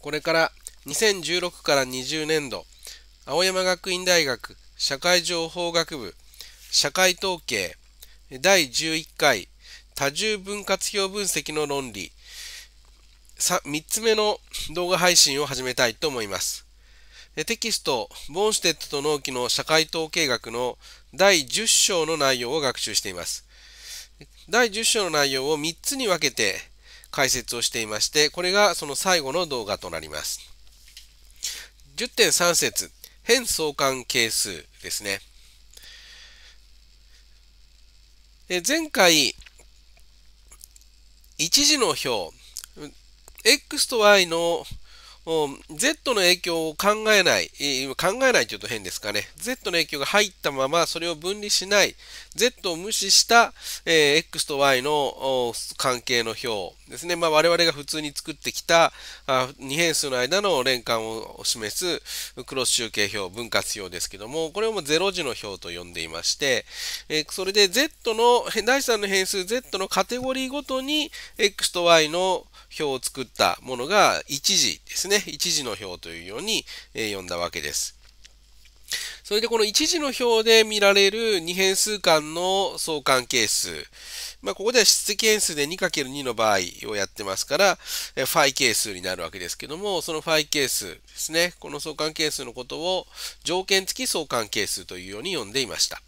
これから2016から20年度、青山学院大学社会情報学部社会統計第11回多重分割表分析の論理 3, つ目の動画配信を始めたいと思います。テキスト、ボンステッドと納期の社会統計学の第10章の内容を学習しています。第10章の内容を3つに分けて解説をしていまして、これがその最後の動画となります。10.3節、変相関係数ですね。で前回、1次の表、x と y の Z の影響を考えない、考えないというと変ですかね。Z の影響が入ったまま、それを分離しない、Z を無視した、え X と Y の関係の表ですね。まあ、我々が普通に作ってきたあ2変数の間の連関を示すクロス集計表、分割表ですけども、これをもう0時の表と呼んでいまして、えそれで Z の、第3の変数 Z のカテゴリーごとに X と Y の表を作ったものが一時ですね。一時の表というように、え呼んだわけです。それでこの一時の表で見られる二変数間の相関係数。まあ、ここでは質的変数で 2×2 の場合をやってますから、えファイ係数になるわけですけども、そのファイ係数ですね。この相関係数のことを条件付き相関係数というように呼んでいました。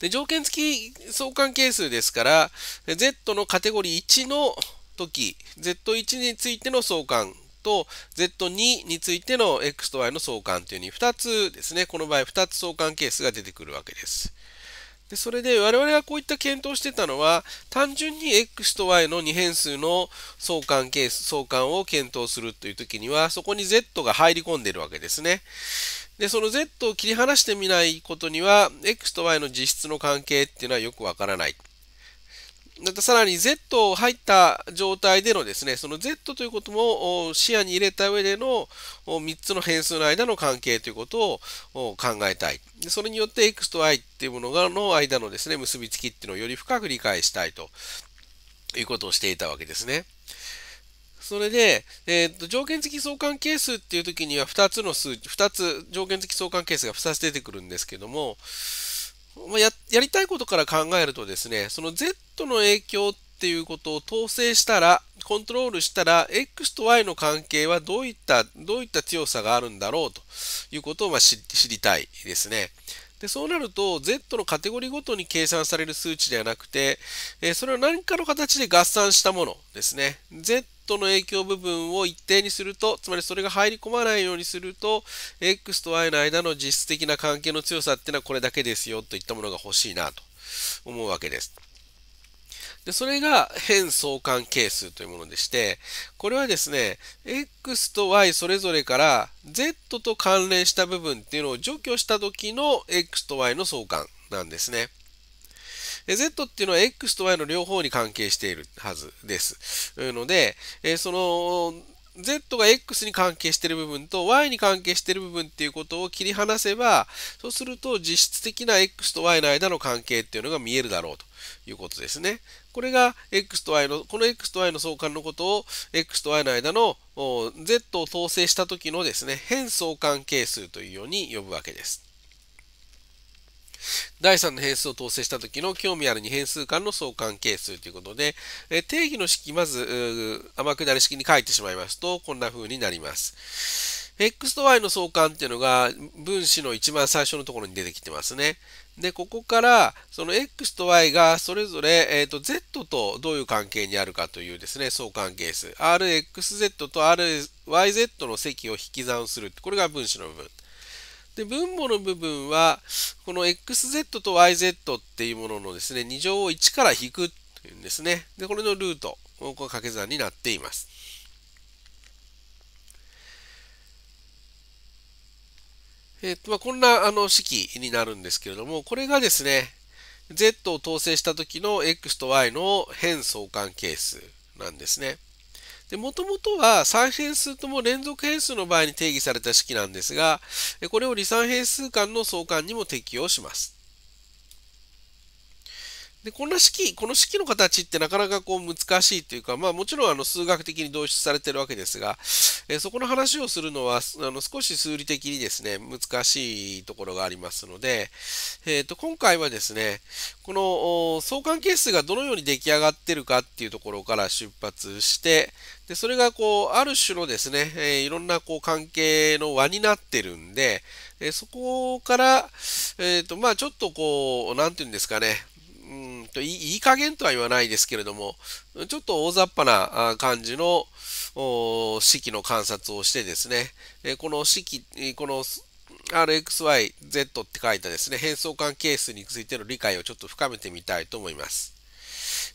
で条件付き相関係数ですから、Z のカテゴリー1の時 Z1 についての相関と Z2 についての X と Y の相関というふうに2つですね、この場合2つ相関係数が出てくるわけです。でそれで我々がこういった検討してたのは単純に x と y の2変数の相関係数相関を検討するという時にはそこに z が入り込んでいるわけですね。でその z を切り離してみないことには x と y の実質の関係っていうのはよくわからない。さらに Z を入った状態でのですね、その Z ということも視野に入れた上での3つの変数の間の関係ということを考えたい。それによって X と Y っていうものがの間のですね、結びつきっていうのをより深く理解したいということをしていたわけですね。それで、えー、と条件付き相関係数っていう時には2つの数値、2つ条件付き相関係数が2つ出てくるんですけども、まややりたいことから考えるとですね、その Z の影響っていうことを統制したら、コントロールしたら、X と Y の関係はどういった、どういった強さがあるんだろうということをま知りたいですね。で、そうなると、Z のカテゴリーごとに計算される数値ではなくて、えそれを何かの形で合算したものですね。Z の影響部分を一定にすると、つまりそれが入り込まないようにすると、X と Y の間の実質的な関係の強さっていうのはこれだけですよといったものが欲しいなと思うわけです。で、それが変相関係数というものでして、これはですね、x と y それぞれから z と関連した部分っていうのを除去した時の x と y の相関なんですね。z っていうのは x と y の両方に関係しているはずです。うので、その z が x に関係している部分と y に関係している部分っていうことを切り離せば、そうすると実質的な x と y の間の関係っていうのが見えるだろうということですね。これが X と Y の、この X と Y の相関のことを X と Y の間の Z を統制した時のですね、変相関係数というように呼ぶわけです。第3の変数を統制した時の興味ある2変数間の相関係数ということで、え定義の式、まず、天下り式に書いてしまいますと、こんな風になります。X と Y の相関っていうのが分子の一番最初のところに出てきてますね。で、ここから、その X と Y がそれぞれ、えー、と Z とどういう関係にあるかというですね、相関係数。RXZ と RYZ の積を引き算する。これが分子の部分。で、分母の部分は、この XZ と YZ っていうもののですね、2乗を1から引くというんですね。で、これのルート。この掛け算になっています。えっと、まあ、こんなあの式になるんですけれども、これがですね、Z を統制した時の X と Y の変相関係数なんですね。で、もともとは3変数とも連続変数の場合に定義された式なんですが、これを離散変数間の相関にも適用します。で、こんな式、この式の形ってなかなかこう難しいというか、まあもちろんあの数学的に導出されてるわけですが、えそこの話をするのはあの少し数理的にですね、難しいところがありますので、えっ、ー、と、今回はですね、この相関係数がどのように出来上がってるかっていうところから出発して、で、それがこう、ある種のですね、えー、いろんなこう関係の輪になってるんで、えそこから、えっ、ー、と、まあちょっとこう、なんていうんですかね、うんといい加減とは言わないですけれども、ちょっと大雑把な感じの四季の観察をしてですね、この四季、この RXYZ って書いたですね、変相関係数についての理解をちょっと深めてみたいと思います。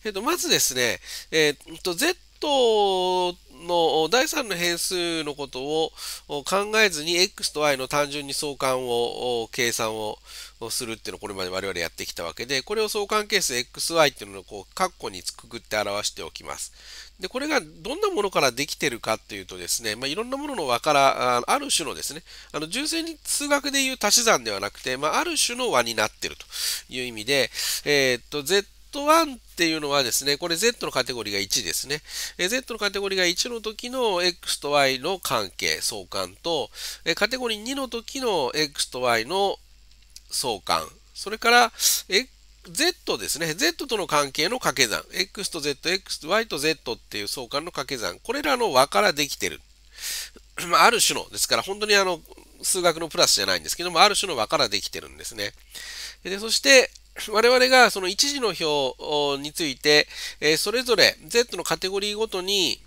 えっと、まずですね、えっと、Z との第3の変数のことを考えずに x と y の単純に相関を計算をするっていうのをこれまで我々やってきたわけでこれを相関係数 xy っていうのをこうカッコにくくって表しておきます。でこれがどんなものからできてるかっていうとですね、まあ、いろんなものの和からある種のですねあの純粋に数学でいう足し算ではなくて、まあ、ある種の和になってるという意味で、えー、っと z っていうのはですね、これ Z のカテゴリーが1ですね。Z のカテゴリーが1の時の X と Y の関係、相関と、カテゴリー2の時の X と Y の相関、それから、Z ですね。Z との関係の掛け算。X と Z、X と Y と Z っていう相関の掛け算。これらの和からできてる。まあ、ある種の、ですから本当にあの、数学のプラスじゃないんですけども、ある種の和からできてるんですね。で、そして、我々がその一次の表について、えそれぞれ Z のカテゴリーごとに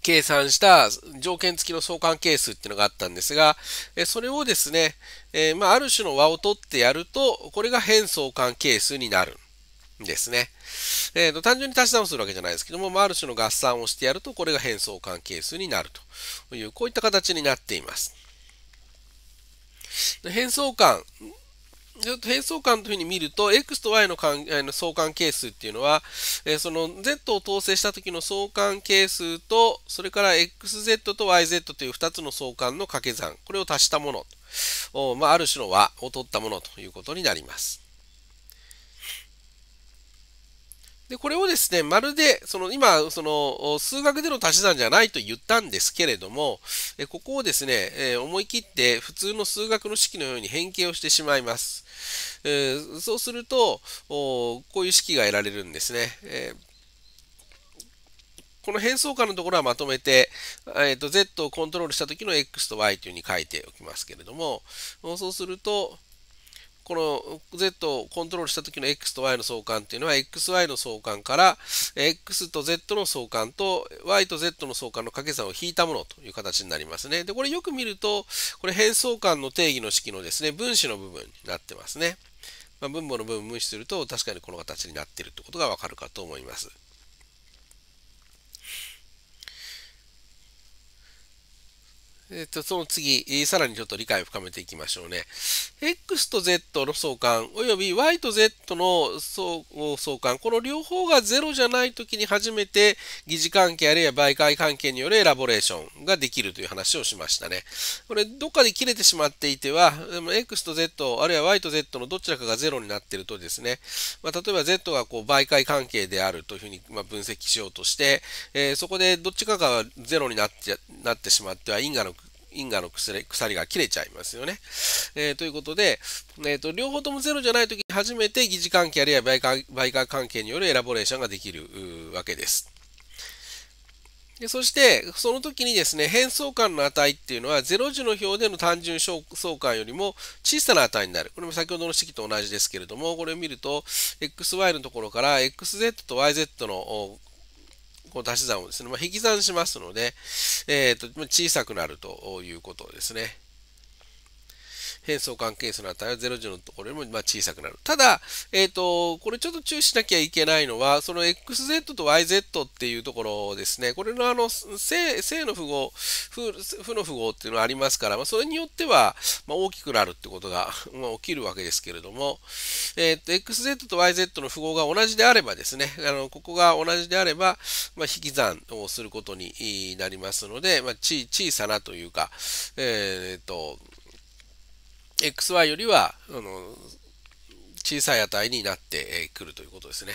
計算した条件付きの相関係数っていうのがあったんですが、えそれをですね、えまあ、ある種の和を取ってやると、これが変相関係数になるんですね。えーと、単純に足し算をするわけじゃないですけども、まあ、ある種の合算をしてやると、これが変相関係数になるという、こういった形になっています。変相関変相関というふうに見ると、X と Y の関の相関係数っていうのは、えその Z を統制した時の相関係数と、それから XZ と YZ という2つの相関の掛け算、これを足したもの、まあ、ある種の和を取ったものということになります。で、これをですね、まるで、その今、その数学での足し算じゃないと言ったんですけれども、ここをですね、え思い切って普通の数学の式のように変形をしてしまいます。えそうすると、こういう式が得られるんですね。えこの変装関のところはまとめて、えっと Z をコントロールした時の X と Y というふうに書いておきますけれども、そうすると、この Z をコントロールした時の X と Y の相関っていうのは XY の相関から X と Z の相関と Y と Z の相関の掛け算を引いたものという形になりますね。で、これよく見ると、これ変相関の定義の式のですね、分子の部分になってますね。まあ、分母の部分無視すると確かにこの形になっているということがわかるかと思います。えっ、と、その次、えー、さらにちょっと理解を深めていきましょうね。X と Z の相関、および Y と Z の相関、この両方が0じゃないときに初めて疑似関係あるいは媒介関係によるエラボレーションができるという話をしましたね。これ、どっかで切れてしまっていては、X と Z、あるいは Y と Z のどちらかが0になっているとですね、まあ、例えば Z がこう媒介関係であるというふうにま分析しようとして、えー、そこでどっちかが0になってなってしまっては因果の因果の鎖が切れちゃいますよね。えー、ということで、えーと、両方ともゼロじゃないときに初めて疑似関係あるいは売買関係によるエラボレーションができるわけです。でそして、その時にですね、変相関の値っていうのは、0時の表での単純相関よりも小さな値になる。これも先ほどの式と同じですけれども、これを見ると、xy のところから xz と yz のこう足し算をですね、まあ、引き算しますので、えーと、と小さくなるということですね。変相関係数の値は0時のところよりもま小さくなる。ただ、えっ、ー、と、これちょっと注意しなきゃいけないのは、その XZ と YZ っていうところですね。これのあの、正正の符号、負の符号っていうのはありますから、まあ、それによっては、ま大きくなるってことが、ま起きるわけですけれども、えっ、ー、と、XZ と YZ の符号が同じであればですね、あの、ここが同じであれば、まあ、引き算をすることになりますので、まあ、小さなというか、えっ、ー、と、XY よりはあの小さい値になってくるということですね。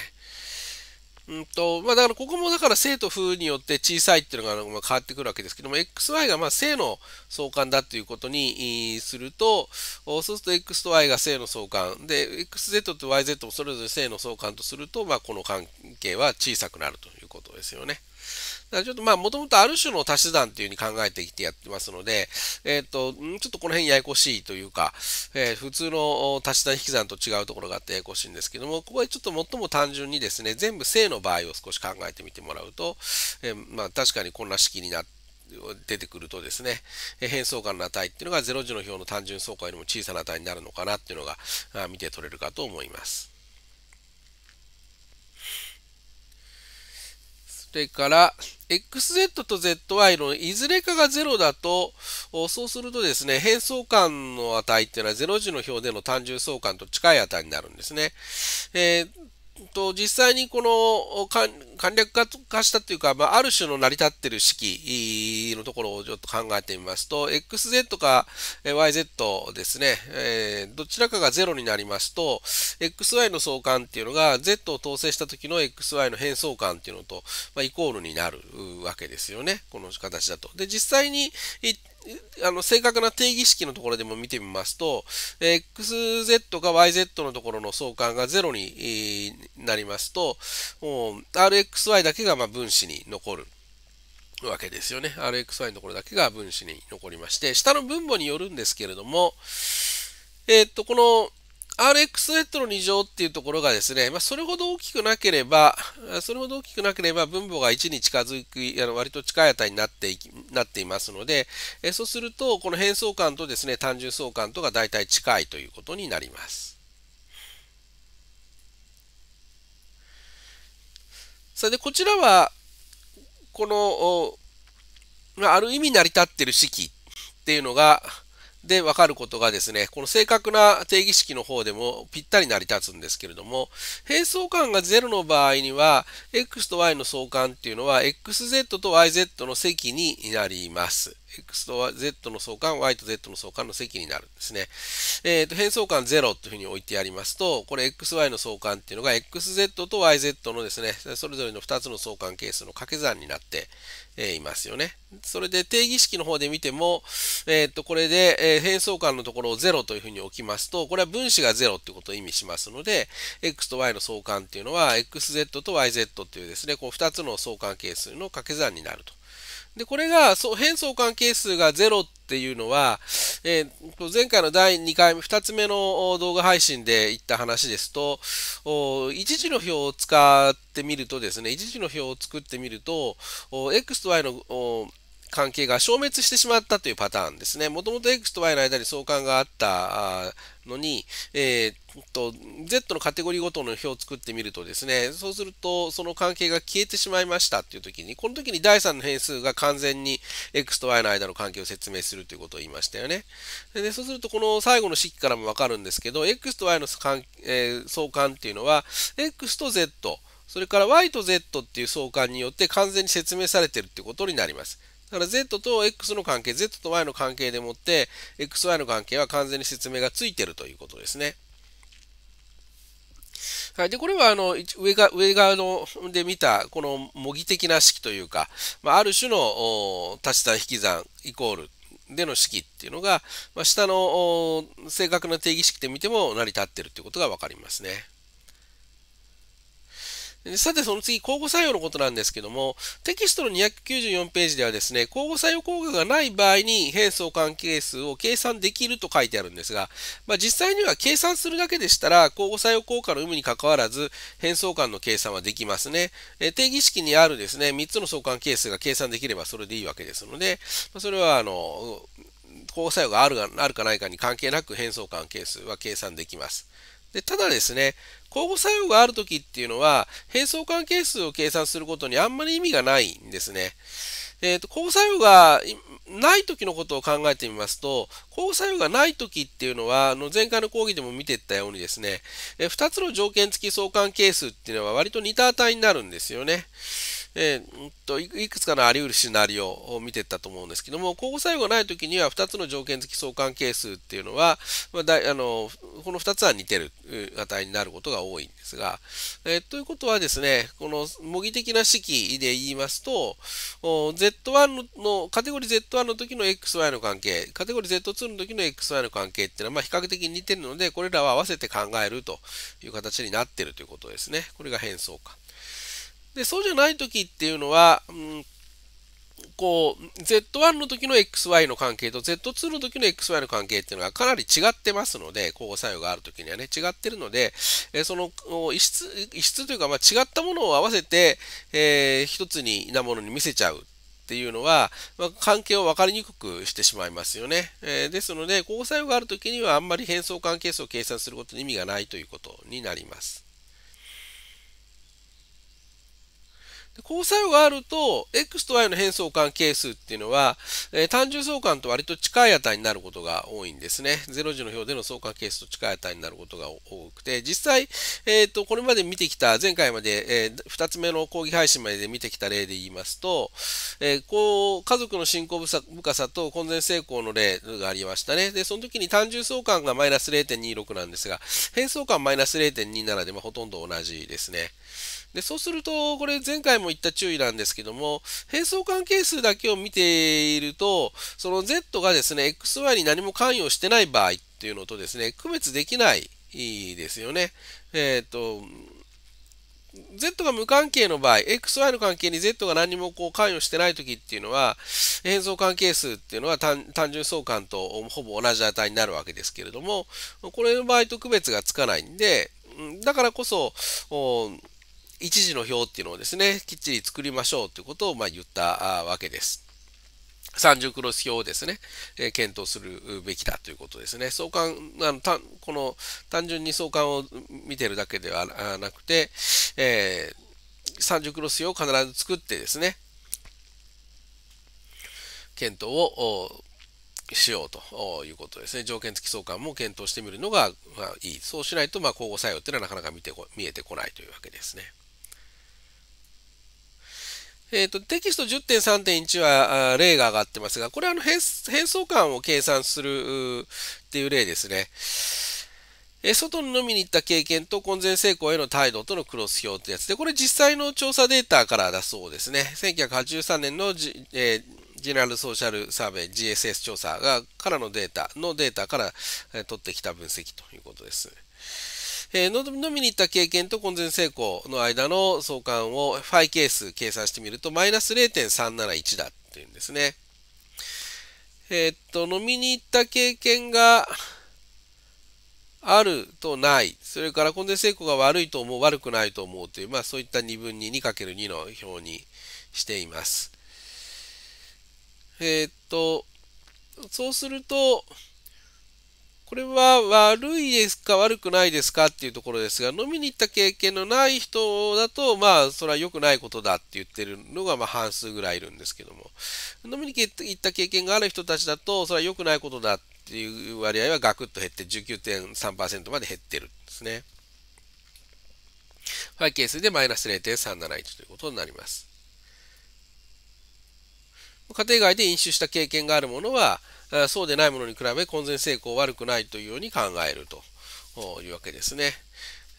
うんとまあ、だからここもだから正と負によって小さいっていうのが変わってくるわけですけども xy がまあ正の相関だっていうことにするとそうすると x と y が正の相関で xz と yz もそれぞれ正の相関とすると、まあ、この関係は小さくなるということですよね。だからちょっとまあ、もともとある種の足し算っていうふうに考えてきてやってますので、えっ、ー、と、ちょっとこの辺ややこしいというか、えー、普通の足し算引き算と違うところがあってややこしいんですけども、ここでちょっと最も単純にですね、全部正の場合を少し考えてみてもらうと、えー、まあ、確かにこんな式になって、出てくるとですね、変相関の値っていうのが0時の表の単純相関よりも小さな値になるのかなっていうのが見て取れるかと思います。それから、XZ と ZY のいずれかが0だと、そうするとですね、変相関の値っていうのは0時の表での単純相関と近い値になるんですね。えーと実際にこの簡略化したというか、まあ、ある種の成り立ってる式のところをちょっと考えてみますと、xz か yz ですね、えー、どちらかが0になりますと、xy の相関っていうのが z を統制した時の xy の変相関っていうのと、まあ、イコールになるわけですよね。この形だと。で、実際にあの正確な定義式のところでも見てみますと、XZ が YZ のところの相関が0になりますと、RXY だけがま分子に残る。わけですよね。RXY のところだけが分子に残りまして、下の分母によるんですけれども、えっ、と、この RX レッドの2乗っていうところがですね、まあ、それほど大きくなければ、それほど大きくなければ分母が1に近づく、あの割と近い値になっていきなっていますので、えそうすると、この変相関とですね、単純相関とが大体近いということになります。それで、こちらは、この、まあ、ある意味成り立ってる式っていうのが、で分かることがですね、この正確な定義式の方でもぴったり成り立つんですけれども、変相関が0の場合には、x と y の相関っていうのは、xz と yz の積になります。X と Z の相関、Y と Z の相関の積になるんですね。えっ、ー、と、変相関0というふうに置いてやりますと、これ XY の相関っていうのが XZ と YZ のですね、それぞれの2つの相関係数の掛け算になって、えいますよね。それで定義式の方で見ても、えっ、ー、と、これで、え変相関のところを0というふうに置きますと、これは分子が0ってことを意味しますので、X と Y の相関っていうのは、XZ と YZ というですね、こう2つの相関係数の掛け算になると。で、これが、そう、変相関係数が0っていうのは、えー、前回の第2回目、2つ目の動画配信で言った話ですと、一時の表を使ってみるとですね、一時の表を作ってみると、X と Y の、関係が消滅してしまったというパターンですね。もともと X と Y の間に相関があったのに、えー、っと、Z のカテゴリーごとの表を作ってみるとですね、そうするとその関係が消えてしまいましたっていう時に、この時に第3の変数が完全に X と Y の間の関係を説明するということを言いましたよね。でそうするとこの最後の式からもわかるんですけど、X と Y の関、えー、相関っていうのは、X と Z、それから Y と Z っていう相関によって完全に説明されてるってことになります。だから Z と X の関係、Z と Y の関係でもって、XY の関係は完全に説明がついてるということですね。はい、でこれはあの上が上側ので見たこの模擬的な式というか、まあ、ある種の足した引き算イコールでの式っていうのが、まあ、下の正確な定義式で見ても成り立ってるっていうことが分かりますね。さて、その次、交互作用のことなんですけども、テキストの294ページではですね、交互作用効果がない場合に変相関係数を計算できると書いてあるんですが、まあ、実際には計算するだけでしたら、交互作用効果の有無に関わらず、変相関の計算はできますね。え定義式にあるですね、3つの相関係数が計算できればそれでいいわけですので、それは、あの、交互作用があるあるかないかに関係なく変相関係数は計算できます。でただですね、交互作用があるときっていうのは、変相関係数を計算することにあんまり意味がないんですね。えーと、交互作用がない時のことを考えてみますと、交互作用がない時っていうのは、あの前回の講義でも見てったようにですね、え2つの条件付き相関係数っていうのは割と似た値になるんですよね。えー、といくつかのあり得るシナリオを見ていったと思うんですけども、交互作用がないときには2つの条件付き相関係数っていうのは、まあ、だあのこの2つは似てる値になることが多いんですが、えー、ということはですね、この模擬的な式で言いますと、Z1 ののカテゴリー Z1 の時の XY の関係、カテゴリー Z2 の時の XY の関係っていうのはまあ比較的似てるので、これらは合わせて考えるという形になっているということですね。これが変装化。で、そうじゃない時っていうのは、うん、こう、Z1 の時の XY の関係と Z2 の時の XY の関係っていうのがかなり違ってますので、交互作用がある時にはね、違ってるので、えその異質、異質というか、まあ、違ったものを合わせて、えー、一つになものに見せちゃう。っていうのは、まあ、関係を分かりにくくしてしまいますよね。えー、ですので、交互作用がある時にはあんまり変相関係数を計算することに意味がないということになります。交作用があると、x と y の変相関係数っていうのは、えー、単純相関と割と近い値になることが多いんですね。0時の表での相関係数と近い値になることが多くて、実際、えっ、ー、と、これまで見てきた、前回まで、えー、2つ目の講義配信までで見てきた例で言いますと、えー、こう、家族の信仰深さと婚前成功の例がありましたね。で、その時に単純相関がマイナス0.26なんですが、変相関マイナス0.27で、まあ、ほとんど同じですね。で、そうすると、これ前回も言った注意なんですけども、変装関係数だけを見ていると、その Z がですね、XY に何も関与してない場合っていうのとですね、区別できないですよね。えっ、ー、と、Z が無関係の場合、XY の関係に Z が何もこう関与してない時っていうのは、変装関係数っていうのは単純相関とほぼ同じ値になるわけですけれども、これの場合と区別がつかないんで、だからこそ、一時の表っていうのをですね、きっちり作りましょうということをま言ったわけです。三重クロス表をですね、えー、検討するべきだということですね。相関、あのたこの単純に相関を見てるだけではなくて、えー、三重クロス表を必ず作ってですね、検討をしようということですね。条件付き相関も検討してみるのが、まあ、いい。そうしないと、まあ、交互作用っていうのはなかなか見て見えてこないというわけですね。えー、と、テキスト10.3.1は例が上がってますが、これはあの変相感を計算するっていう例ですね。え外に飲みに行った経験と婚前成功への態度とのクロス表ってやつで、これ実際の調査データからだそうですね。1983年のじ、えー、ジェネラルソーシャルサーベイ GSS 調査がからのデータのデータから、えー、取ってきた分析ということです。えー、飲みに行った経験と婚前成功の間の相関をファイケース計算してみると、マイナス0.371だっていうんですね。えー、っと、飲みに行った経験があるとない、それから婚前成功が悪いと思う、悪くないと思うという、まあそういった2分に 2×2 の表にしています。えー、っと、そうすると、これは悪いですか悪くないですかっていうところですが、飲みに行った経験のない人だと、まあ、それは良くないことだって言ってるのが、まあ、半数ぐらいいるんですけども、飲みに行った経験がある人たちだと、それは良くないことだっていう割合はガクッと減って19.3%まで減ってるんですね。はい、係数でマイナス0.371ということになります。家庭外で飲酒した経験があるものは、そうでないものに比べ婚前成功悪くないというように考えるというわけですね。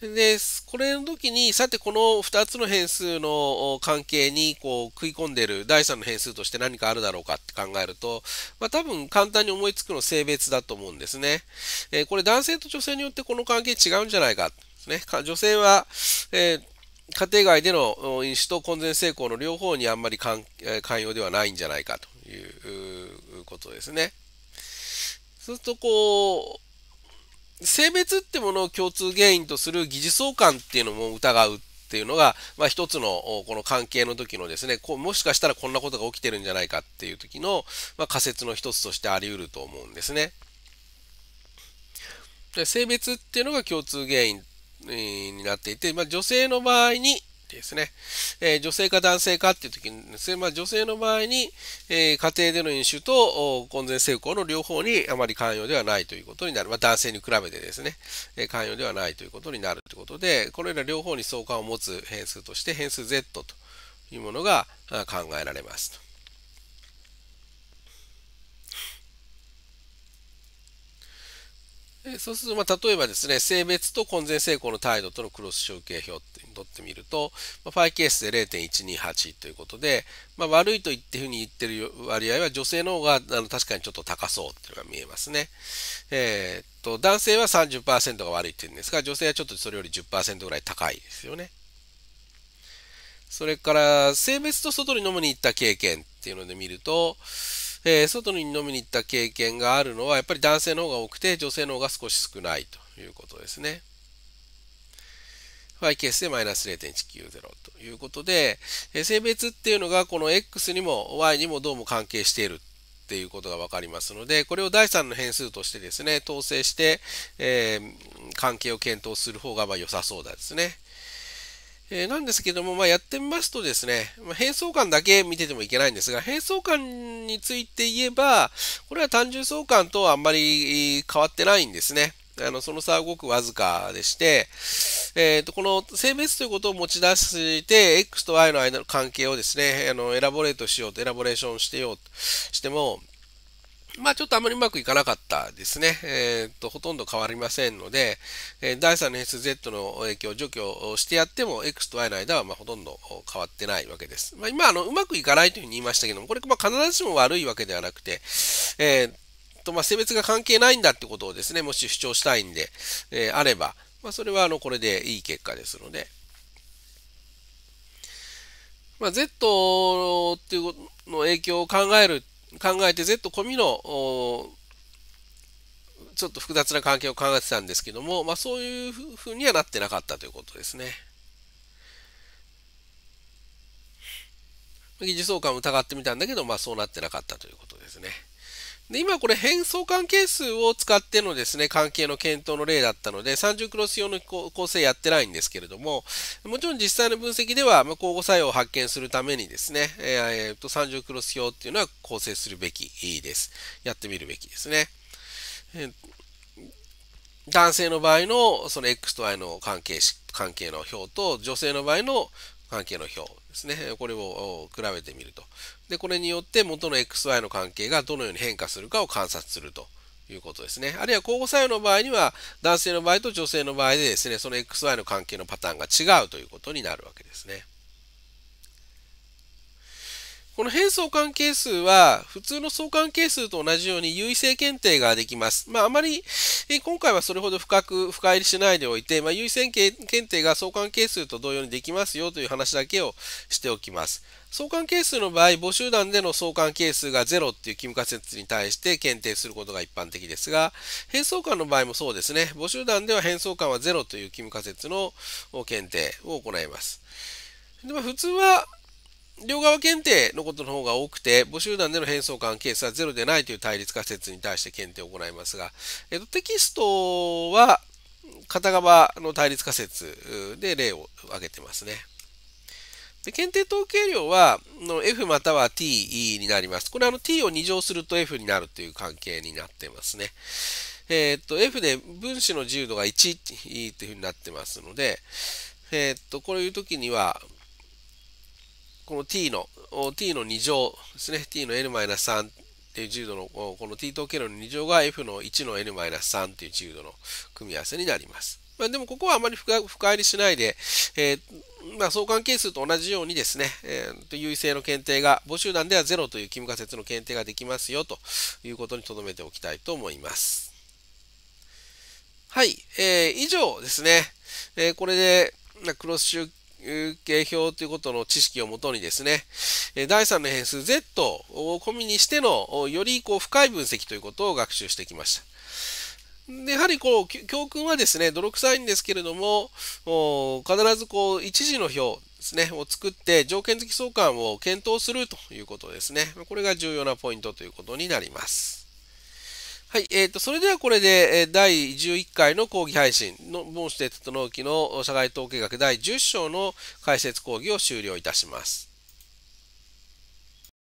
で、これの時に、さてこの2つの変数の関係にこう食い込んでいる第3の変数として何かあるだろうかって考えると、まあ、多分簡単に思いつくの性別だと思うんですね。えー、これ男性と女性によってこの関係違うんじゃないか。ね、女性は、えー家庭外での飲酒と婚前成功の両方にあんまり関関与ではないんじゃないかと。いうことですね。そうするとこう、性別ってものを共通原因とする疑似相関っていうのも疑うっていうのが、まあ、一つのこの関係の時のですねこうもしかしたらこんなことが起きてるんじゃないかっていう時の、まあ、仮説の一つとしてあり得ると思うんですね。で性別っていうのが共通原因になっていて、まあ、女性の場合にですね、えー、女性か男性かっていう時にですね、まあ、女性の場合に、えー、家庭での飲酒と婚前性交の両方にあまり関与ではないということになる、まあ、男性に比べてですね、えー、関与ではないということになるということで、これら両方に相関を持つ変数として変数 Z というものが考えられますと。そうすると、ま例えばですね、性別と婚前成功の態度とのクロス集計表って取ってみると、まァイケースで0.128ということで、まあ、悪いと言ってふうに言ってる割合は女性の方があの確かにちょっと高そうっていうのが見えますね。えー、っと、男性は30%が悪いって言うんですが、女性はちょっとそれより10%ぐらい高いですよね。それから、性別と外に飲むに行った経験っていうので見ると、えー、外に飲みに行った経験があるのはやっぱり男性の方が多くて女性の方が少し少ないということですね。y ケースでマイナス0.190ということで、えー、性別っていうのがこの X にも Y にもどうも関係しているっていうことが分かりますので、これを第3の変数としてですね、統制して、えー、関係を検討する方がま良さそうだですね。えー、なんですけども、まあ、やってみますとですね、まあ、変相だけ見ててもいけないんですが、変相感について言えば、これは単純相関とはあんまり変わってないんですね。あのその差はごくわずかでして、えーと、とこの性別ということを持ち出して、X と Y の間の関係をですね、あのエラボレートしようと、エラボレーションしてようとしても、まあちょっとあまりうまくいかなかったですね。えっ、ー、と、ほとんど変わりませんので、えー、第3の SZ の影響を除去してやっても、X と Y の間はまほとんど変わってないわけです。まあ、今、あの、うまくいかないというふうに言いましたけども、これ、ま必ずしも悪いわけではなくて、えー、と、まあ、性別が関係ないんだってことをですね、もし主張したいんで、えあれば、まあ、それは、あの、これでいい結果ですので、まあ、Z っていうの影響を考える考えて Z 込みのちょっと複雑な関係を考えてたんですけども、まあ、そういうふうにはなってなかったということですね。疑似相関を疑ってみたんだけど、まあ、そうなってなかったということですね。で、今これ変相関係数を使ってのですね、関係の検討の例だったので、30クロス用の構成やってないんですけれども、もちろん実際の分析では、ま交互作用を発見するためにですね、えー、と30クロス用っていうのは構成するべきです。やってみるべきですね。え男性の場合のその X と Y の関係関係の表と、女性の場合の関係の表ですね。これを比べてみると。で、これによって元の XY の関係がどのように変化するかを観察するということですね。あるいは交互作用の場合には、男性の場合と女性の場合でですね、その XY の関係のパターンが違うということになるわけですね。この変相関係数は普通の相関係数と同じように優位性検定ができます。まあ、あまり、え今回はそれほど深く深入りしないでおいて、まあ、優位性検定が相関係数と同様にできますよという話だけをしておきます。相関係数の場合、母集団での相関係数が0っていう義務仮説に対して検定することが一般的ですが、変相関の場合もそうですね。母集団では変相関は0という義務仮説の検定を行います。でまあ、普通は両側検定のことの方が多くて、母集団での変装関係数はゼロでないという対立仮説に対して検定を行いますが、えっと、テキストは片側の対立仮説で例を挙げてますね。で検定統計量はの F または T になります。これあの T を2乗すると F になるという関係になってますね。えっと F で分子の自由度が1というふうになってますので、えっとこういう時にはこの t の t の2乗ですね t の n-3 っていう重度のこの t と k の2乗が f の1の n-3 っていう重度の組み合わせになります。まあ、でもここはあまり深入りしないで、えー、まあ、相関係数と同じようにですね、えー、優位性の検定が、母集団では0という勤務仮説の検定ができますよということに留めておきたいと思います。はい、えー、以上ですね、えー、これでクロス集有形表ということの知識をもとにですね、第3の変数 Z を込みにしての、よりこう深い分析ということを学習してきました。でやはりこう教訓はですね泥臭いんですけれども必ずこう一時の表ですねを作って条件付き相関を検討するということですねこれが重要なポイントということになります。はい、えっ、ー、と、それではこれで、えー、第11回の講義配信の、モンシテッドの社会統計学第10章の解説講義を終了いたします。